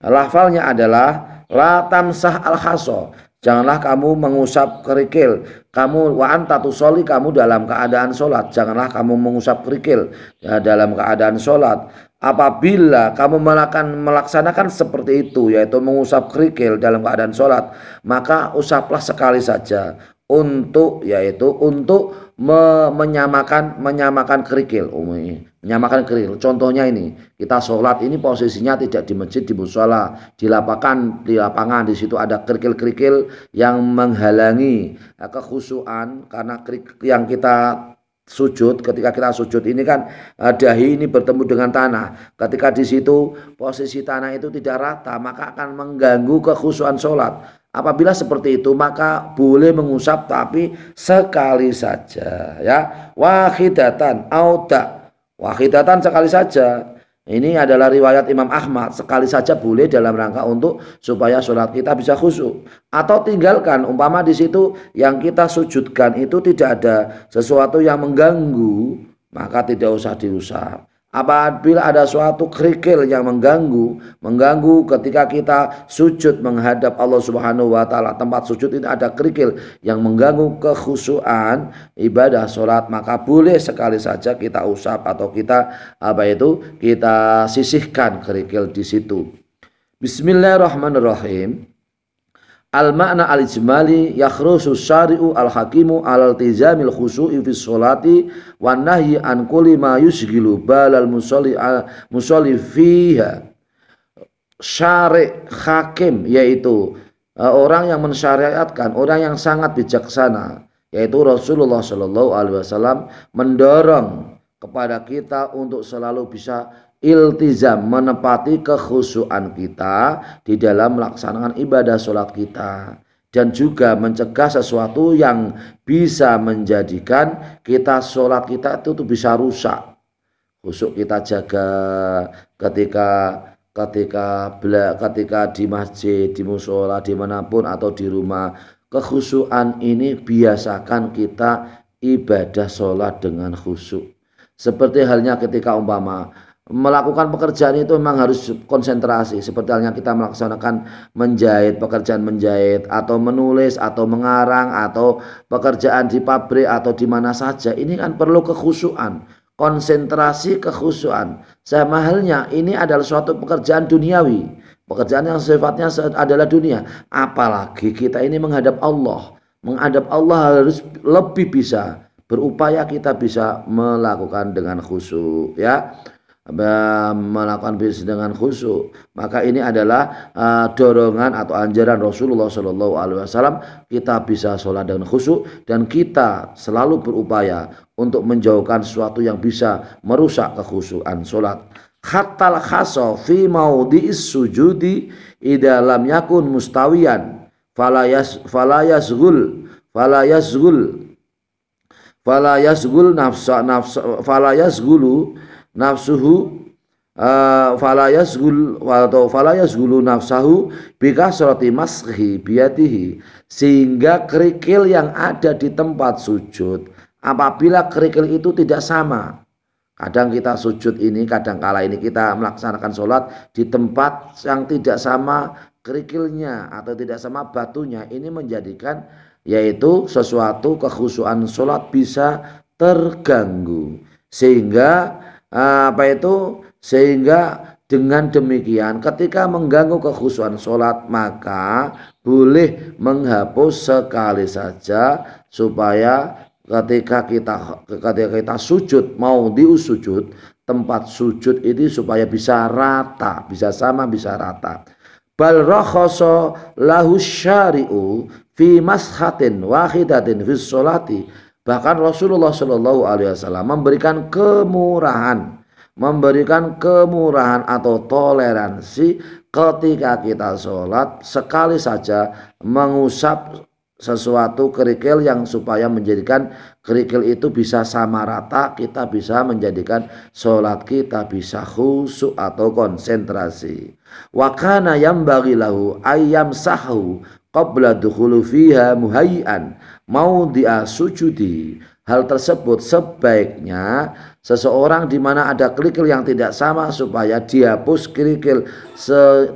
Lafalnya adalah la tamsah al haso Janganlah kamu mengusap kerikil. Kamu wa anta tusoli kamu dalam keadaan sholat. Janganlah kamu mengusap kerikil ya, dalam keadaan sholat. Apabila kamu melakukan melaksanakan seperti itu, yaitu mengusap kerikil dalam keadaan sholat, maka usaplah sekali saja untuk yaitu untuk me menyamakan menyamakan kerikil umi menyamakan kerikil contohnya ini kita sholat ini posisinya tidak di masjid di musola di lapangan di lapangan di situ ada kerikil-kerikil yang menghalangi eh, kekhusuan karena kerikil yang kita sujud ketika kita sujud ini kan eh, dahi ini bertemu dengan tanah ketika di situ posisi tanah itu tidak rata maka akan mengganggu kekhusuan sholat Apabila seperti itu maka boleh mengusap tapi sekali saja ya. Wahidatan auda. Wahidatan sekali saja. Ini adalah riwayat Imam Ahmad sekali saja boleh dalam rangka untuk supaya sholat kita bisa khusyuk atau tinggalkan umpama di situ yang kita sujudkan itu tidak ada sesuatu yang mengganggu maka tidak usah diusap Apabila ada suatu kerikil yang mengganggu, mengganggu ketika kita sujud menghadap Allah Subhanahu wa taala. Tempat sujud ini ada kerikil yang mengganggu kehusuan ibadah sholat maka boleh sekali saja kita usap atau kita apa itu? kita sisihkan kerikil di situ. Bismillahirrahmanirrahim. Al makna al ijmali yakhrusu syari'u al hakimu al iltizamil khusu'i fi sholati wa nahyi an kulli ma yusghilu balal musalli al musalli fiha. Syari' hakim yaitu e, orang yang mensyariatkan, orang yang sangat bijaksana yaitu Rasulullah Shallallahu alaihi wasallam mendorong kepada kita untuk selalu bisa iltizam menepati kekhusuan kita di dalam melaksanakan ibadah sholat kita dan juga mencegah sesuatu yang bisa menjadikan kita sholat kita itu, itu bisa rusak khusuk kita jaga ketika ketika bela ketika di masjid di musola di manapun atau di rumah kekhusuan ini biasakan kita ibadah sholat dengan khusuk seperti halnya ketika umpama melakukan pekerjaan itu memang harus konsentrasi seperti halnya kita melaksanakan menjahit pekerjaan menjahit atau menulis atau mengarang atau pekerjaan di pabrik atau di mana saja ini kan perlu kekhusuan konsentrasi kekhusuan. sama halnya ini adalah suatu pekerjaan duniawi pekerjaan yang sifatnya adalah dunia apalagi kita ini menghadap Allah menghadap Allah harus lebih bisa berupaya kita bisa melakukan dengan khusyuk ya melakukan bisnis dengan khusyuk maka ini adalah uh, dorongan atau anjuran Rasulullah Shallallahu Alaihi Wasallam kita bisa sholat dengan khusyuk dan kita selalu berupaya untuk menjauhkan sesuatu yang bisa merusak kekhusyukan sholat khatal khaso fi maudi sujudi idalam yakun mustawiyan falayas falayas falayas gul gul falayas gul nafsa nafsa gulu nafsuhu eh, falayasgul atau falayasgulu nafsahu bika surati mashi biatihi sehingga kerikil yang ada di tempat sujud apabila kerikil itu tidak sama Kadang kita sujud ini, kadang kala ini kita melaksanakan sholat di tempat yang tidak sama kerikilnya atau tidak sama batunya. Ini menjadikan yaitu sesuatu kekhusuan sholat bisa terganggu. Sehingga apa itu sehingga dengan demikian ketika mengganggu kekhusuan sholat maka boleh menghapus sekali saja supaya ketika kita ketika kita sujud mau diusujud tempat sujud ini supaya bisa rata bisa sama bisa rata bal rakhoso lahu syari'u fi mashatin wahidatin fi sholati Bahkan Rasulullah Shallallahu Alaihi Wasallam memberikan kemurahan, memberikan kemurahan atau toleransi ketika kita sholat sekali saja mengusap sesuatu kerikil yang supaya menjadikan kerikil itu bisa sama rata kita bisa menjadikan sholat kita bisa khusyuk atau konsentrasi wakana yang bagi lahu ayam sahu qabla dukhulu fiha muhayyan mau dia sujudi hal tersebut sebaiknya seseorang di mana ada kerikil yang tidak sama supaya dihapus kerikil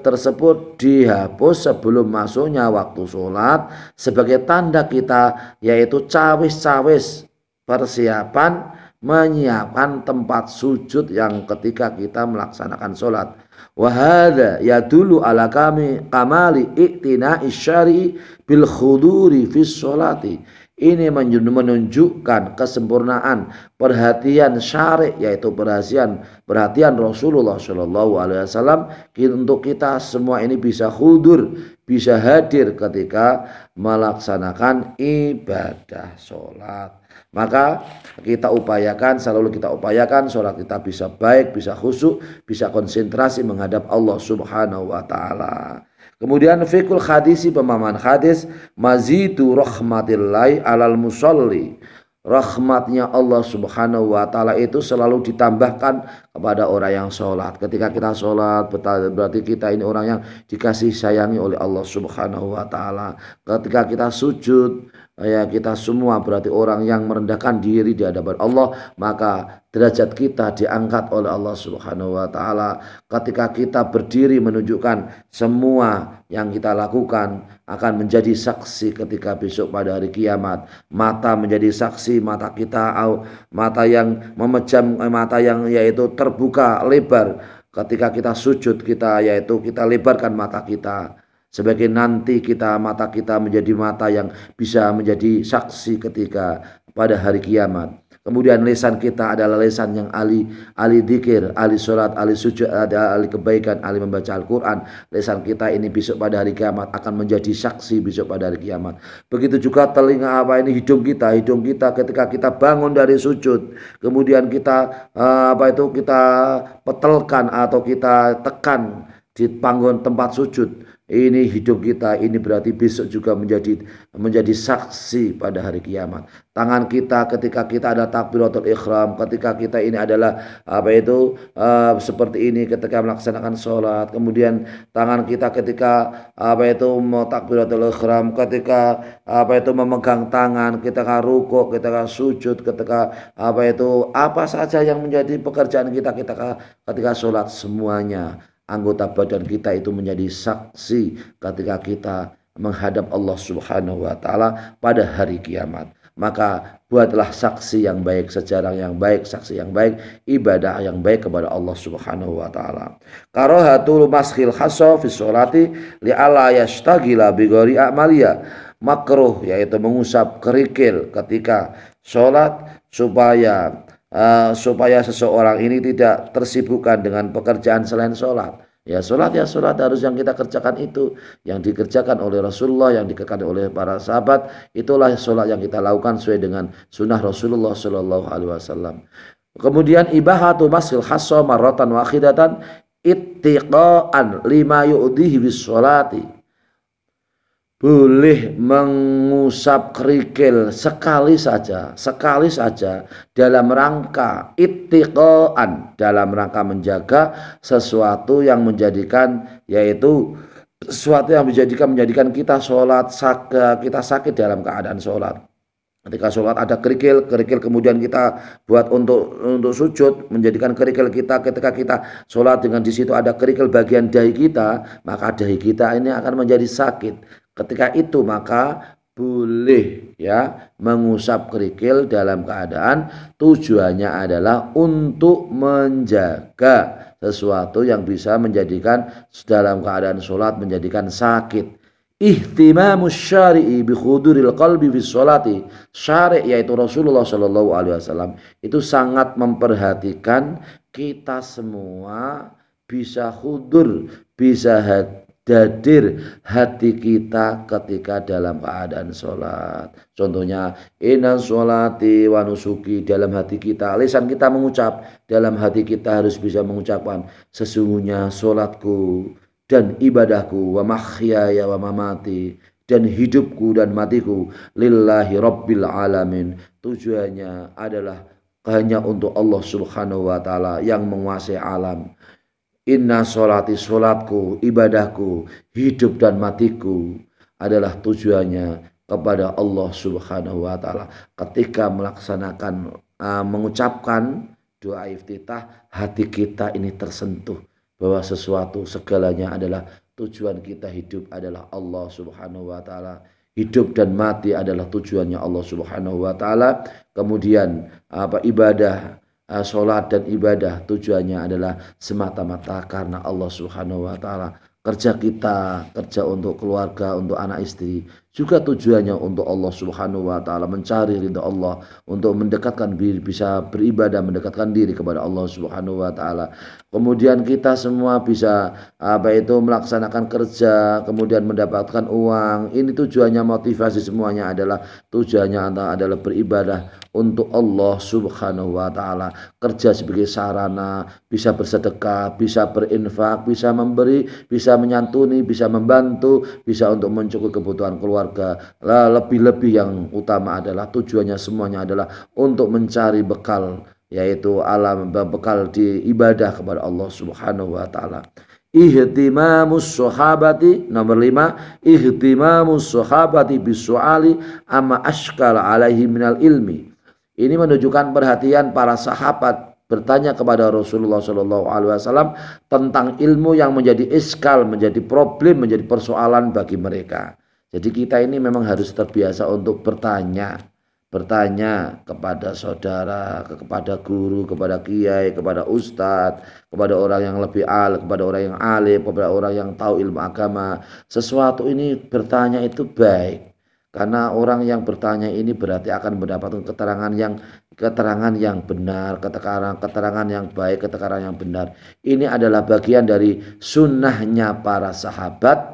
tersebut dihapus sebelum masuknya waktu sholat sebagai tanda kita yaitu cawis-cawis persiapan menyiapkan tempat sujud yang ketika kita melaksanakan sholat Wahada ya dulu ala kami kamali iktina isyari bil khuduri fi sholati. Ini menunjukkan kesempurnaan perhatian syari yaitu perhatian perhatian Rasulullah Shallallahu Alaihi Wasallam untuk kita semua ini bisa khudur bisa hadir ketika melaksanakan ibadah sholat. Maka kita upayakan, selalu kita upayakan sholat kita bisa baik, bisa khusyuk, bisa konsentrasi menghadap Allah subhanahu wa ta'ala. Kemudian fikul hadisi pemahaman hadis mazidu rahmatillahi alal musalli. Rahmatnya Allah subhanahu wa ta'ala itu selalu ditambahkan kepada orang yang sholat. Ketika kita sholat berarti kita ini orang yang dikasih sayangi oleh Allah subhanahu wa ta'ala. Ketika kita sujud ya kita semua berarti orang yang merendahkan diri di hadapan Allah maka derajat kita diangkat oleh Allah Subhanahu wa taala ketika kita berdiri menunjukkan semua yang kita lakukan akan menjadi saksi ketika besok pada hari kiamat mata menjadi saksi mata kita mata yang memejam eh, mata yang yaitu terbuka lebar ketika kita sujud kita yaitu kita lebarkan mata kita sebagai nanti kita mata kita menjadi mata yang bisa menjadi saksi ketika pada hari kiamat. Kemudian lesan kita adalah lesan yang ali ahli dikir, ahli sholat, ahli sujud, ali kebaikan, ali membaca Al-Quran. Lisan kita ini besok pada hari kiamat akan menjadi saksi besok pada hari kiamat. Begitu juga telinga apa ini hidung kita, hidung kita ketika kita bangun dari sujud, kemudian kita eh, apa itu kita petelkan atau kita tekan di panggung tempat sujud ini hidup kita, ini berarti besok juga menjadi menjadi saksi pada hari kiamat. Tangan kita ketika kita ada takbiratul ikhram, ketika kita ini adalah apa itu uh, seperti ini ketika melaksanakan sholat. Kemudian tangan kita ketika apa itu takbiratul ikhram, ketika apa itu memegang tangan, kita ruko, ketika sujud, ketika apa itu apa saja yang menjadi pekerjaan kita kita ketika sholat semuanya anggota badan kita itu menjadi saksi ketika kita menghadap Allah Subhanahu wa taala pada hari kiamat. Maka buatlah saksi yang baik, sejarah yang baik, saksi yang baik, ibadah yang baik kepada Allah Subhanahu wa taala. Karahatul maskhil khasso fi sholati li'ala yashtagila bigori amalia. Makruh yaitu mengusap kerikil ketika sholat supaya Eh, supaya seseorang ini tidak tersibukkan dengan pekerjaan selain sholat. Ya sholat ya sholat harus yang kita kerjakan itu Yang dikerjakan oleh Rasulullah Yang dikerjakan oleh para sahabat Itulah sholat yang kita lakukan sesuai dengan Sunnah Rasulullah Shallallahu Alaihi Wasallam Kemudian ibahatu masil hasso marrotan wakidatan Ittiqa'an lima yu'dihi bis sholati boleh mengusap kerikil sekali saja, sekali saja dalam rangka itikoan, dalam rangka menjaga sesuatu yang menjadikan yaitu sesuatu yang menjadikan menjadikan kita sholat sakit, kita sakit dalam keadaan sholat. Ketika sholat ada kerikil, kerikil kemudian kita buat untuk untuk sujud, menjadikan kerikil kita ketika kita sholat dengan di situ ada kerikil bagian dahi kita, maka dahi kita ini akan menjadi sakit Ketika itu maka boleh ya mengusap kerikil dalam keadaan tujuannya adalah untuk menjaga sesuatu yang bisa menjadikan dalam keadaan sholat menjadikan sakit. Ihtimamu syari'i bi khuduril qalbi fi sholati. Syari' yaitu Rasulullah Shallallahu alaihi wasallam itu sangat memperhatikan kita semua bisa khudur, bisa dadir hati kita ketika dalam keadaan sholat. Contohnya, inan sholati wa dalam hati kita. Lisan kita mengucap, dalam hati kita harus bisa mengucapkan sesungguhnya sholatku dan ibadahku wa mahyaya wa mamati dan hidupku dan matiku lillahi rabbil alamin. Tujuannya adalah hanya untuk Allah Subhanahu wa taala yang menguasai alam Inna sholati solatku, ibadahku, hidup dan matiku adalah tujuannya kepada Allah Subhanahu wa taala. Ketika melaksanakan uh, mengucapkan doa iftitah, hati kita ini tersentuh bahwa sesuatu segalanya adalah tujuan kita hidup adalah Allah Subhanahu wa taala. Hidup dan mati adalah tujuannya Allah Subhanahu wa taala. Kemudian apa ibadah Eh, sholat dan ibadah tujuannya adalah semata-mata karena Allah Subhanahu wa taala. Kerja kita, kerja untuk keluarga, untuk anak istri juga tujuannya untuk Allah Subhanahu wa taala mencari ridha Allah untuk mendekatkan diri bisa beribadah mendekatkan diri kepada Allah Subhanahu wa taala. Kemudian kita semua bisa apa itu melaksanakan kerja, kemudian mendapatkan uang. Ini tujuannya motivasi semuanya adalah tujuannya adalah beribadah untuk Allah Subhanahu wa taala. Kerja sebagai sarana, bisa bersedekah, bisa berinfak, bisa memberi, bisa menyantuni, bisa membantu, bisa untuk mencukupi kebutuhan keluarga keluarga. Lebih-lebih yang utama adalah tujuannya semuanya adalah untuk mencari bekal yaitu alam bekal di ibadah kepada Allah Subhanahu wa taala. Ihtimamus sahabati nomor lima ihtimamus sahabati bisuali amma ashkal alaihi minal ilmi. Ini menunjukkan perhatian para sahabat bertanya kepada Rasulullah Shallallahu Alaihi Wasallam tentang ilmu yang menjadi iskal, menjadi problem, menjadi persoalan bagi mereka. Jadi kita ini memang harus terbiasa untuk bertanya, bertanya kepada saudara, kepada guru, kepada kiai, kepada ustadz, kepada orang yang lebih al, kepada orang yang alim, kepada orang yang tahu ilmu agama. Sesuatu ini bertanya itu baik. Karena orang yang bertanya ini berarti akan mendapatkan keterangan yang keterangan yang benar, keterangan keterangan yang baik, keterangan yang benar. Ini adalah bagian dari sunnahnya para sahabat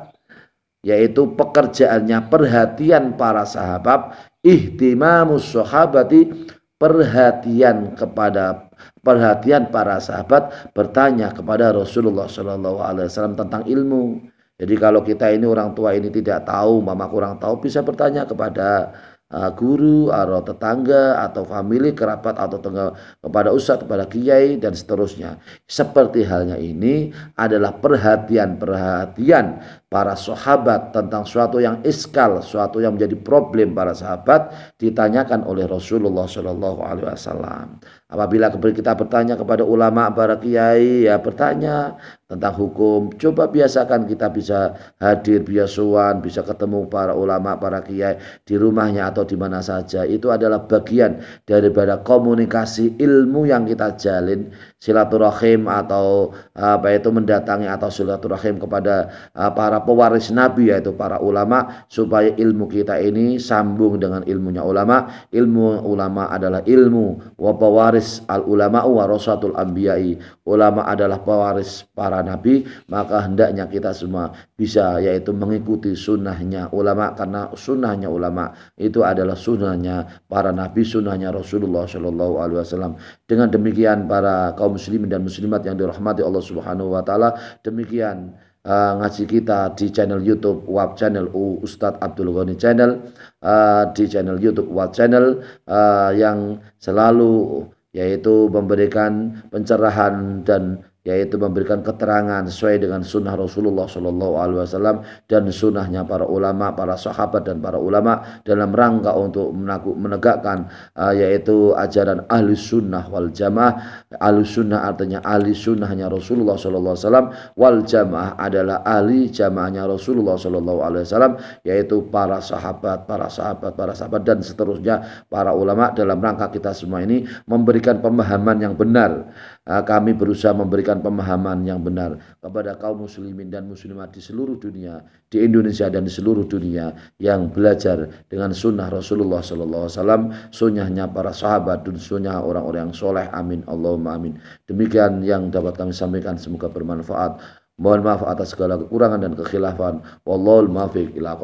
yaitu pekerjaannya perhatian para sahabat ihtimamus sahabati perhatian kepada perhatian para sahabat bertanya kepada Rasulullah Shallallahu Alaihi Wasallam tentang ilmu. Jadi kalau kita ini orang tua ini tidak tahu, mama kurang tahu, bisa bertanya kepada Ah, guru atau tetangga atau family kerabat atau tengah, kepada ustadz kepada kiai dan seterusnya seperti halnya ini adalah perhatian perhatian para sahabat tentang suatu yang iskal suatu yang menjadi problem para sahabat ditanyakan oleh Rasulullah Shallallahu Alaihi Wasallam Apabila kita bertanya kepada ulama para kiai, ya bertanya tentang hukum. Coba biasakan kita bisa hadir biasuan, bisa ketemu para ulama, para kiai di rumahnya atau di mana saja. Itu adalah bagian daripada komunikasi ilmu yang kita jalin silaturahim atau apa itu mendatangi atau silaturahim kepada eh, para pewaris nabi yaitu para ulama supaya ilmu kita ini sambung dengan ilmunya ulama ilmu ulama adalah ilmu wa pewaris al ulama rasatul ambiyai ulama adalah pewaris para nabi maka hendaknya kita semua bisa yaitu mengikuti sunnahnya ulama karena sunnahnya ulama itu adalah sunnahnya para nabi sunnahnya Rasulullah Shallallahu Alaihi Wasallam dengan demikian para kaum kaum muslimin dan muslimat yang dirahmati Allah Subhanahu wa taala. Demikian uh, ngaji kita di channel YouTube Wab channel U Ustadz Abdul Ghani channel uh, di channel YouTube Wab channel uh, yang selalu yaitu memberikan pencerahan dan yaitu memberikan keterangan sesuai dengan sunnah Rasulullah Shallallahu Alaihi Wasallam dan sunnahnya para ulama, para sahabat dan para ulama dalam rangka untuk menegakkan uh, yaitu ajaran ahli sunnah wal jamaah. Ahli sunnah artinya ahli sunnahnya Rasulullah Shallallahu Alaihi Wasallam, wal jamaah adalah ahli jamaahnya Rasulullah Shallallahu Alaihi Wasallam, yaitu para sahabat, para sahabat, para sahabat dan seterusnya para ulama dalam rangka kita semua ini memberikan pemahaman yang benar Ah, kami berusaha memberikan pemahaman yang benar kepada kaum muslimin dan muslimat di seluruh dunia, di Indonesia dan di seluruh dunia yang belajar dengan sunnah Rasulullah Sallallahu Alaihi Wasallam, sunnahnya para sahabat dan sunnah orang-orang yang soleh. Amin. Allahumma amin. Demikian yang dapat kami sampaikan. Semoga bermanfaat. Mohon maaf atas segala kekurangan dan kekhilafan. Wallahul maafiq ila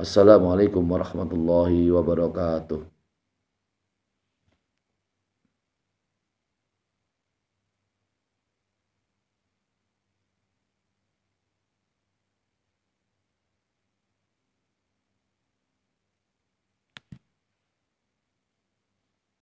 Wassalamualaikum warahmatullahi wabarakatuh.